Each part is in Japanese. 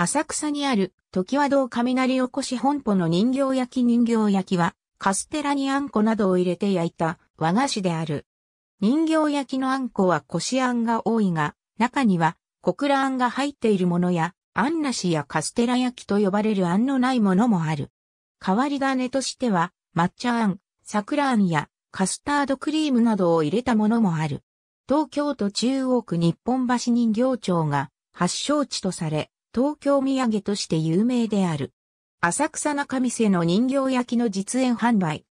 浅草にある、時和堂雷おこし本舗の人形焼き人形焼きは、カステラにあんこなどを入れて焼いた和菓子である。人形焼きのあんこはこしあんが多いが、中には小倉あんが入っているものや、あんなしやカステラ焼きと呼ばれるあんのないものもある。変わり種としては、抹茶あん、桜あんやカスタードクリームなどを入れたものもある。東京都中央区日本橋人形町が発祥地とされ、東京土産として有名である。浅草中店の人形焼きの実演販売。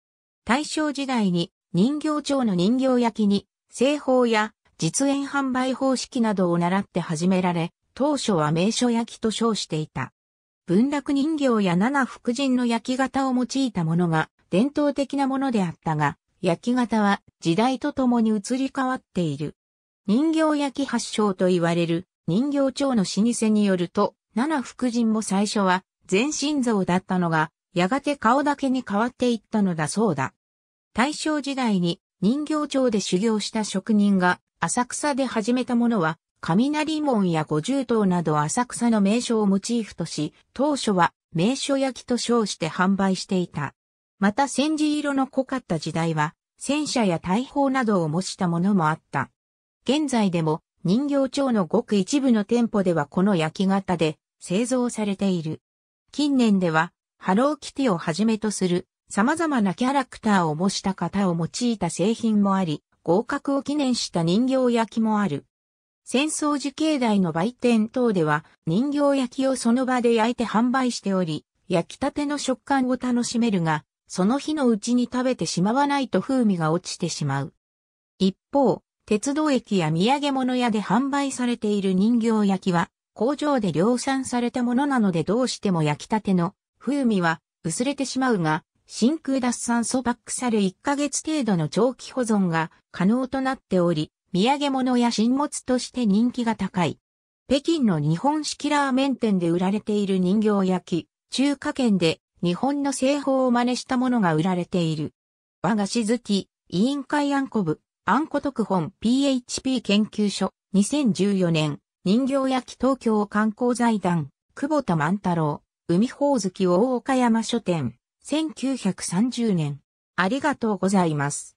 大正時代に人形町の人形焼きに製法や実演販売方式などを習って始められ、当初は名所焼きと称していた。文楽人形や七福神の焼き型を用いたものが伝統的なものであったが、焼き型は時代とともに移り変わっている。人形焼き発祥と言われる人形町の老舗によると、七福神も最初は全身像だったのが、やがて顔だけに変わっていったのだそうだ。大正時代に人形町で修行した職人が浅草で始めたものは、雷門や五重塔など浅草の名所をモチーフとし、当初は名所焼きと称して販売していた。また戦時色の濃かった時代は、戦車や大砲などを模したものもあった。現在でも人形町のごく一部の店舗ではこの焼き型で製造されている。近年では、ハローキティをはじめとする様々なキャラクターを模した型を用いた製品もあり、合格を記念した人形焼きもある。戦争時境内の売店等では人形焼きをその場で焼いて販売しており、焼きたての食感を楽しめるが、その日のうちに食べてしまわないと風味が落ちてしまう。一方、鉄道駅や土産物屋で販売されている人形焼きは、工場で量産されたものなのでどうしても焼きたての風味は薄れてしまうが、真空脱酸素バックされ1ヶ月程度の長期保存が可能となっており、土産物や新物として人気が高い。北京の日本式ラーメン店で売られている人形焼き、中華圏で日本の製法を真似したものが売られている。和菓子好き、委員会あんこ部、あんこ特本 PHP 研究所、2014年。人形焼き東京観光財団、久保田万太郎、海宝月大岡山書店、1930年。ありがとうございます。